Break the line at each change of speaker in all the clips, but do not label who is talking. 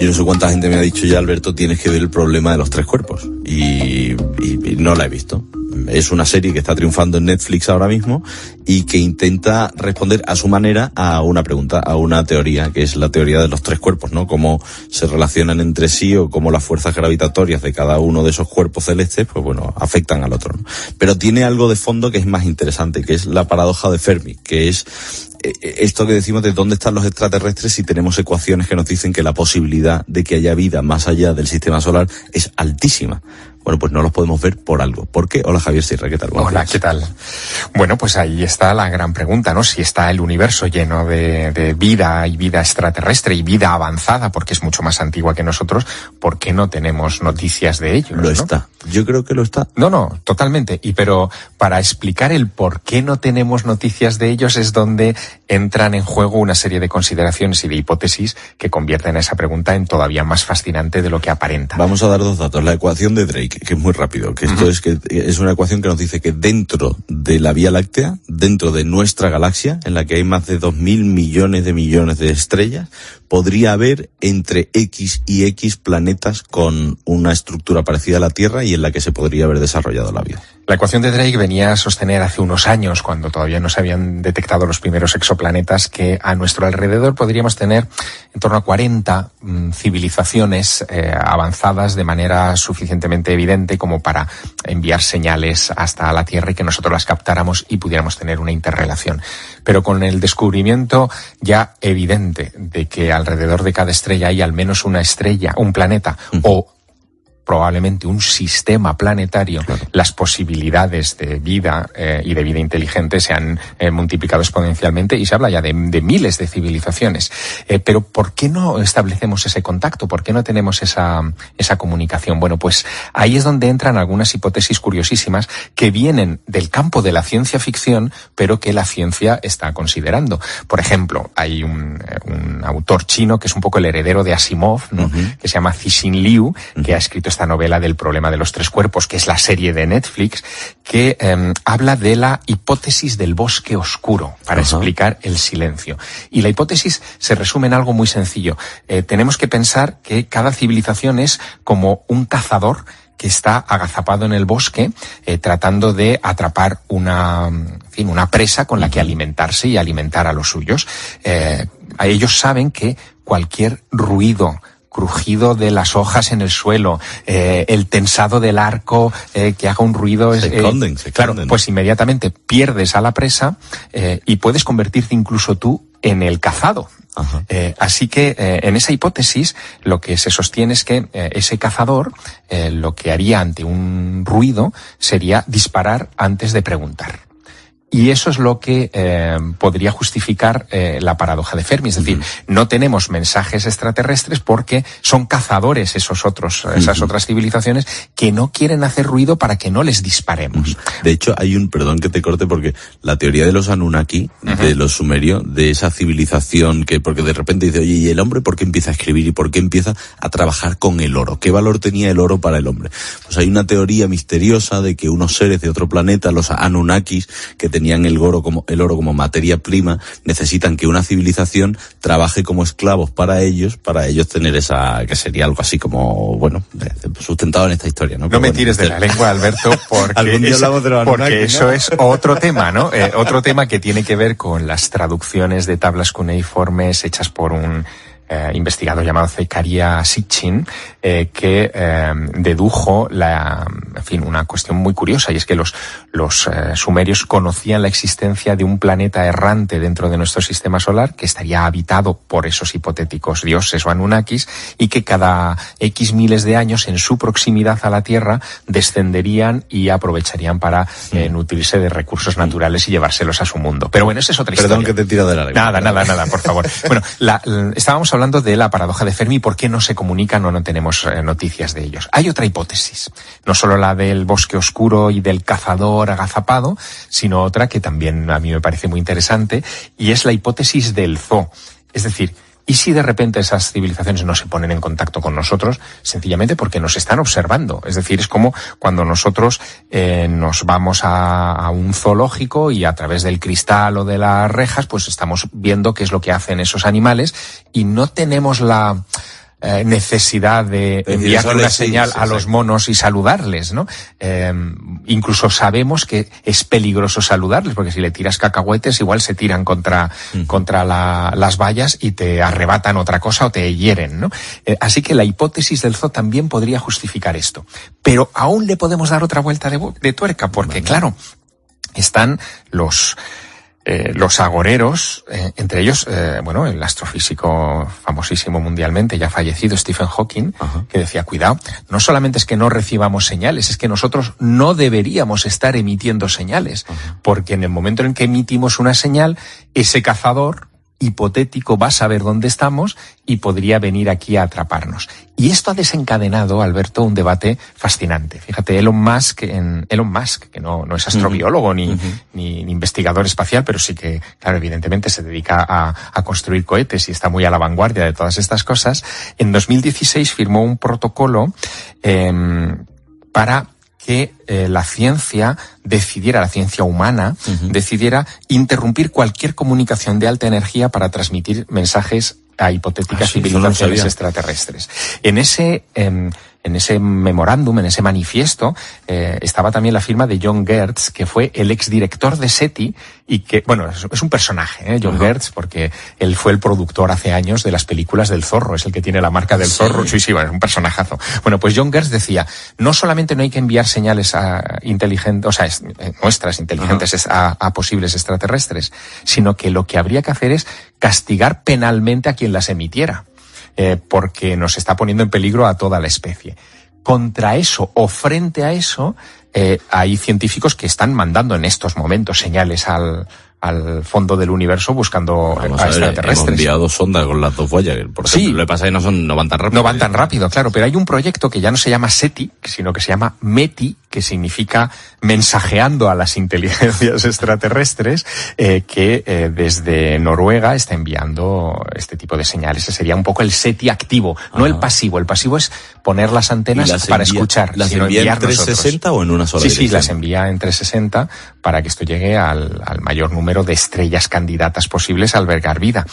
Yo no sé cuánta gente me ha dicho ya, Alberto, tienes que ver el problema de los tres cuerpos. Y, no la he visto. Es una serie que está triunfando en Netflix ahora mismo y que intenta responder a su manera a una pregunta, a una teoría, que es la teoría de los tres cuerpos, ¿no? Cómo se relacionan entre sí o cómo las fuerzas gravitatorias de cada uno de esos cuerpos celestes, pues bueno, afectan al otro. ¿no? Pero tiene algo de fondo que es más interesante, que es la paradoja de Fermi, que es eh, eh, esto que decimos de dónde están los extraterrestres si tenemos ecuaciones que nos dicen que la posibilidad de que haya vida más allá del sistema solar es altísima. Bueno, pues no los podemos ver por
algo. ¿Por qué? Hola Javier Sierra, ¿qué tal? Hola, ¿qué tal? Bueno, pues ahí está la gran pregunta, ¿no? Si está el universo lleno de, vida y vida extraterrestre y vida avanzada, porque es mucho más antigua que nosotros, ¿por qué no tenemos noticias de ello? Lo está. Yo creo que lo está. No, no, totalmente. Y pero para explicar el por qué no tenemos noticias de ellos es donde entran en juego una serie de consideraciones y de hipótesis que convierten a esa pregunta en todavía más fascinante de lo que aparenta. Vamos a dar dos datos. La ecuación de Drake, que es muy rápido, que esto es
que es una ecuación que nos dice que dentro de la Vía Láctea, dentro de nuestra galaxia, en la que hay más de mil millones de millones de estrellas, podría haber entre X y X planetas con una estructura parecida a la Tierra y en la que se podría haber desarrollado
la vida. La ecuación de Drake venía a sostener hace unos años, cuando todavía no se habían detectado los primeros exoplanetas, que a nuestro alrededor podríamos tener en torno a 40 mm, civilizaciones eh, avanzadas de manera suficientemente evidente como para enviar señales hasta la Tierra y que nosotros las captáramos y pudiéramos tener una interrelación. Pero con el descubrimiento ya evidente de que alrededor de cada estrella hay al menos una estrella, un planeta o probablemente un sistema planetario, las posibilidades de vida eh, y de vida inteligente se han eh, multiplicado exponencialmente y se habla ya de, miles de civilizaciones. Eh, pero ¿por qué no establecemos ese contacto? ¿Por qué no tenemos esa, esa comunicación? Bueno, pues ahí es donde entran algunas hipótesis curiosísimas que vienen del campo de la ciencia ficción, pero que la ciencia está considerando. Por ejemplo, hay un, autor chino que es un poco el heredero de Asimov, ¿no? que se llama Cixin Liu, que ha escrito esta novela del problema de los tres cuerpos, que es la serie de Netflix, que em, habla de la hipótesis del bosque oscuro para explicar el silencio. Y la hipótesis se resume en algo muy sencillo. Eh, tenemos que pensar que cada civilización es como un cazador que está agazapado en el bosque eh, tratando de atrapar una, fin, una presa con la que alimentarse y alimentar a los suyos. Eh, ellos saben que cualquier ruido crujido de las hojas en el suelo, eh, el tensado del arco eh, que haga un ruido. Se eh, Claro, pues inmediatamente pierdes a la presa y puedes convertirte incluso tú en el cazado. así que en esa hipótesis lo que se sostiene es que ese cazador lo que haría ante un ruido sería disparar antes de preguntar. Y eso es lo que eh, podría justificar eh, la paradoja de Fermi. Es decir, no tenemos mensajes extraterrestres porque son cazadores esos otros, esas otras civilizaciones que no quieren hacer ruido para que no les disparemos. De
hecho, hay un, perdón que te corte, porque la teoría de los Anunnaki, de los sumerios, de esa civilización que, porque de repente dice, oye, ¿y el hombre por qué empieza a escribir y por qué empieza a trabajar con el oro? ¿Qué valor tenía el oro para el hombre? Pues hay una teoría misteriosa de que unos seres de otro planeta, los Anunnakis, que tenían el oro como, el oro como materia prima, necesitan que una civilización trabaje como esclavos para ellos, para ellos tener esa, que sería algo así como, bueno, sustentado en esta historia, ¿no? me tires de este- la lengua, Alberto, porque, eso es otro tema, ¿no? Eh, otro tema
que tiene que ver con las traducciones de tablas cuneiformes hechas por un eh, investigador llamado Zekaria Sitchin, eh, que eh, dedujo la, en fin, una cuestión muy curiosa, y es que los, los sumerios conocían la existencia de un planeta errante dentro de nuestro sistema solar que estaría habitado por esos hipotéticos dioses o anunnakis, y que cada X miles de años en su proximidad a la Tierra descenderían y aprovecharían para nutrirse de recursos naturales y llevárselos a su mundo. Pero bueno, esa es otra Perdón historia. Perdón que te tiro de la Nada, nada, nada, por favor. bueno, estábamos hablando hablando de la paradoja de Fermi, por qué no se comunican o no tenemos eh, noticias de ellos. Hay otra hipótesis, no solo la del bosque oscuro y del cazador agazapado, sino otra que también a mí me parece muy interesante, y es la hipótesis del zoo. Es decir, ¿Y si de repente esas civilizaciones no se ponen en contacto con nosotros? Sencillamente porque nos están observando. Es decir, es como cuando nosotros eh, nos vamos a, a, un zoológico y a través del cristal o de las rejas, pues estamos viendo qué es lo que hacen esos animales y no tenemos la eh, necesidad de, enviar una señal a los monos y saludarles, ¿no? Em, incluso sabemos que es peligroso saludarles, porque si le tiras cacahuetes, igual se tiran contra, contra las vallas y te arrebatan otra cosa o te hieren, ¿no? Eh, así que la hipótesis del zoo también podría justificar esto. Pero aún le podemos dar otra vuelta de, tuerca, porque claro, están los eh, los agoreros, eh, entre ellos, eh, bueno, el astrofísico famosísimo mundialmente, ya fallecido Stephen Hawking, que decía, cuidado, no solamente es que no recibamos señales, es que nosotros no deberíamos estar emitiendo señales, porque en el momento en que emitimos una señal, ese cazador hipotético va a saber dónde estamos y podría venir aquí a atraparnos. Y esto ha desencadenado, Alberto, un debate fascinante. Fíjate, Elon Musk, en, Elon Musk que no, no es astrobiólogo ni, ni, investigador espacial, pero sí que, claro, evidentemente se dedica a, a construir cohetes y está muy a la vanguardia de todas estas cosas, en 2016 firmó un protocolo em, para que eh, la ciencia decidiera, la ciencia humana, decidiera interrumpir cualquier comunicación de alta energía para transmitir mensajes a hipotéticas ah, civilizaciones extraterrestres. En ese em, en ese memorándum, en ese manifiesto, eh, estaba también la firma de John Gertz, que fue el exdirector de SETI y que, bueno, es, un personaje, ¿eh? John Gertz, porque él fue el productor hace años de las películas del zorro, es el que tiene la marca del zorro, sí, es un personajazo. Bueno, pues John Gertz decía, no solamente no hay que enviar señales a inteligentes, o sea, muestras eh, inteligentes a posibles extraterrestres, sino que lo que habría que hacer es castigar penalmente a quien las emitiera. Eh, porque nos está poniendo en peligro a toda la especie. Contra eso o frente a eso, eh, hay científicos que están mandando en estos momentos señales al, al fondo del universo buscando Vamos a, extraterrestres. Hemos enviado sondas con las dos Voyager, por ejemplo. Lo pasa es no, son, no van tan rápido. No van ¿eh? tan rápido, claro, pero hay un proyecto que ya no se llama SETI, sino que se llama METI, que significa mensajeando a las inteligencias extraterrestres, eh, que eh, desde Noruega está enviando este tipo de señales. Ese sería un poco el SETI activo, no el ah. pasivo. El pasivo es poner las antenas para escuchar. ¿Las envía en 360 o en una sola Sí, sí, las envía en 360 para que esto llegue al mayor número número de estrellas candidatas posibles a albergar vida.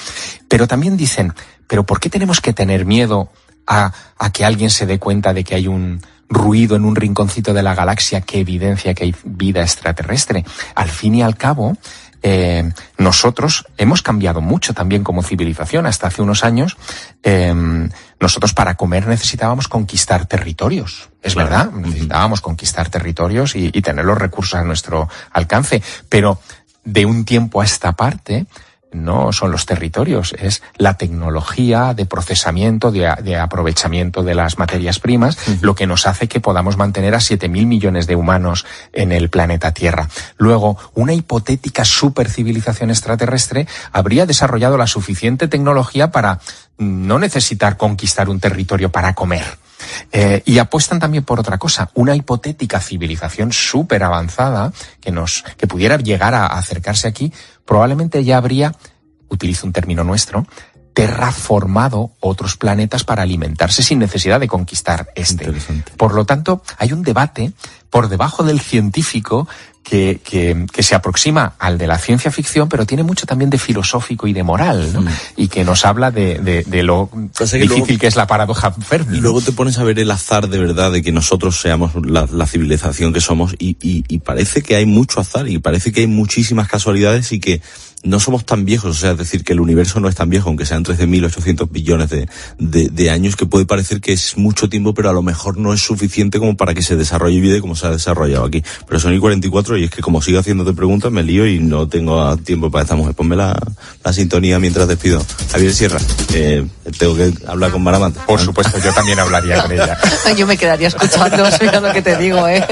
Pero también dicen, ¿pero por qué tenemos que tener miedo a, a que alguien se dé cuenta de que hay un ruido en un rinconcito de la galaxia que evidencia que hay vida extraterrestre? Al fin y al cabo, eh, nosotros hemos cambiado mucho también como civilización. Hasta hace unos años, em, nosotros para comer necesitábamos conquistar territorios. Es verdad, necesitábamos conquistar territorios y, y, tener los recursos a nuestro alcance. Pero de un tiempo a esta parte no son los territorios, es la tecnología de procesamiento, de, aprovechamiento de las materias primas, lo que nos hace que podamos mantener a 7.000 millones de humanos en el planeta Tierra. Luego, una hipotética supercivilización extraterrestre habría desarrollado la suficiente tecnología para no necesitar conquistar un territorio para comer eh, y apuestan también por otra cosa, una hipotética civilización súper avanzada que nos, que pudiera llegar a acercarse aquí, probablemente ya habría, utilizo un término nuestro, terraformado otros planetas para alimentarse sin necesidad de conquistar este. Por lo tanto, hay un debate por debajo del científico que, que, se aproxima al de la ciencia ficción, pero tiene mucho también de filosófico y de moral, ¿no? Y que nos habla de, de, lo difícil que, es la paradoja
Y Luego te pones a ver el azar de verdad de que nosotros seamos la, civilización que somos y, y, parece que hay mucho azar y parece que hay muchísimas casualidades y que no somos tan viejos, o sea, es decir, que el universo no es tan viejo, aunque sean 13.800 billones de, de, de, años, que puede parecer que es mucho tiempo, pero a lo mejor no es suficiente como para que se desarrolle y vive como se ha desarrollado aquí. Pero son y 44 y es que como sigo haciéndote preguntas, me lío y no tengo tiempo para esta mujer. Ponme la, sintonía mientras despido. Javier Sierra, eh, tengo que hablar con Maramante. Por supuesto, yo también hablaría con ella. yo me quedaría escuchando, mira lo que te digo, ¿eh?